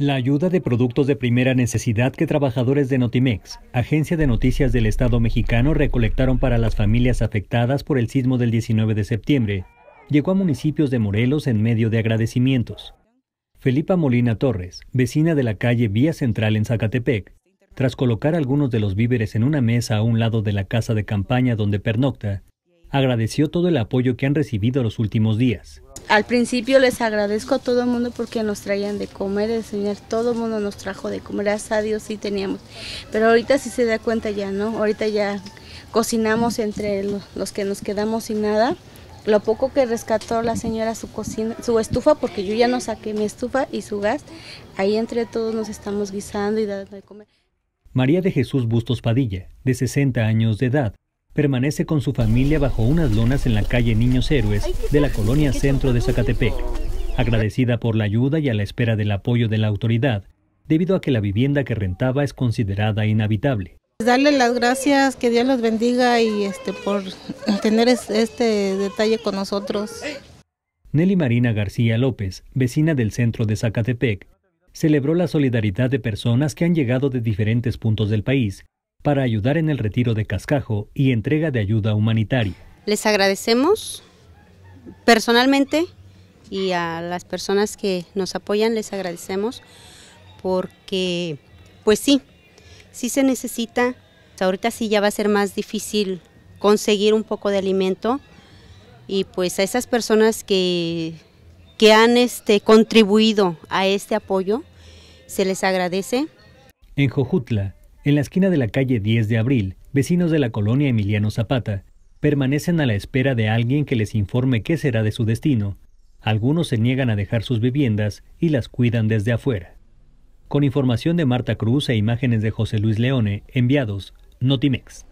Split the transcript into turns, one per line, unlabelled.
La ayuda de productos de primera necesidad que trabajadores de Notimex, agencia de noticias del Estado mexicano, recolectaron para las familias afectadas por el sismo del 19 de septiembre, llegó a municipios de Morelos en medio de agradecimientos. Felipa Molina Torres, vecina de la calle Vía Central en Zacatepec, tras colocar algunos de los víveres en una mesa a un lado de la casa de campaña donde pernocta, agradeció todo el apoyo que han recibido los últimos días.
Al principio les agradezco a todo el mundo porque nos traían de comer, el señor todo el mundo nos trajo de comer, gracias a Dios sí teníamos, pero ahorita sí se da cuenta ya, ¿no? Ahorita ya cocinamos entre los que nos quedamos sin nada, lo poco que rescató la señora su cocina, su estufa, porque yo ya no saqué mi estufa y su gas, ahí entre todos nos estamos guisando y dando de comer.
María de Jesús Bustos Padilla, de 60 años de edad, permanece con su familia bajo unas lonas en la calle Niños Héroes de la colonia centro de Zacatepec, agradecida por la ayuda y a la espera del apoyo de la autoridad, debido a que la vivienda que rentaba es considerada inhabitable.
Pues darle las gracias, que Dios los bendiga y este, por tener este detalle con nosotros.
Nelly Marina García López, vecina del centro de Zacatepec, celebró la solidaridad de personas que han llegado de diferentes puntos del país para ayudar en el retiro de cascajo y entrega de ayuda humanitaria.
Les agradecemos personalmente y a las personas que nos apoyan les agradecemos porque pues sí, sí se necesita, ahorita sí ya va a ser más difícil conseguir un poco de alimento y pues a esas personas que, que han este, contribuido a este apoyo se les agradece.
En Jojutla, en la esquina de la calle 10 de abril, vecinos de la colonia Emiliano Zapata permanecen a la espera de alguien que les informe qué será de su destino. Algunos se niegan a dejar sus viviendas y las cuidan desde afuera. Con información de Marta Cruz e imágenes de José Luis Leone, enviados Notimex.